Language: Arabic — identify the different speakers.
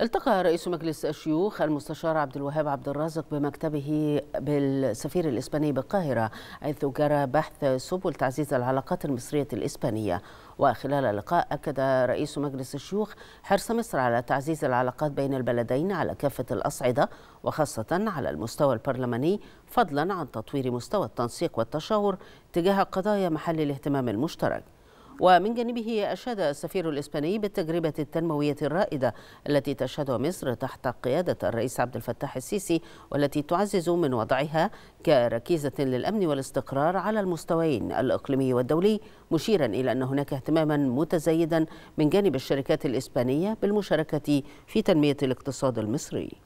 Speaker 1: التقى رئيس مجلس الشيوخ المستشار عبد الوهاب عبد الرازق بمكتبه بالسفير الإسباني بالقاهرة حيث جرى بحث سبل تعزيز العلاقات المصرية الإسبانية وخلال اللقاء أكد رئيس مجلس الشيوخ حرص مصر على تعزيز العلاقات بين البلدين على كافة الأصعدة وخاصة على المستوى البرلماني فضلا عن تطوير مستوى التنسيق والتشاور تجاه قضايا محل الاهتمام المشترك ومن جانبه أشاد السفير الإسباني بالتجربة التنموية الرائدة التي تشهدها مصر تحت قيادة الرئيس عبد الفتاح السيسي والتي تعزز من وضعها كركيزة للأمن والاستقرار على المستويين الإقليمي والدولي مشيرا إلى أن هناك اهتماما متزايدا من جانب الشركات الإسبانية بالمشاركة في تنمية الاقتصاد المصري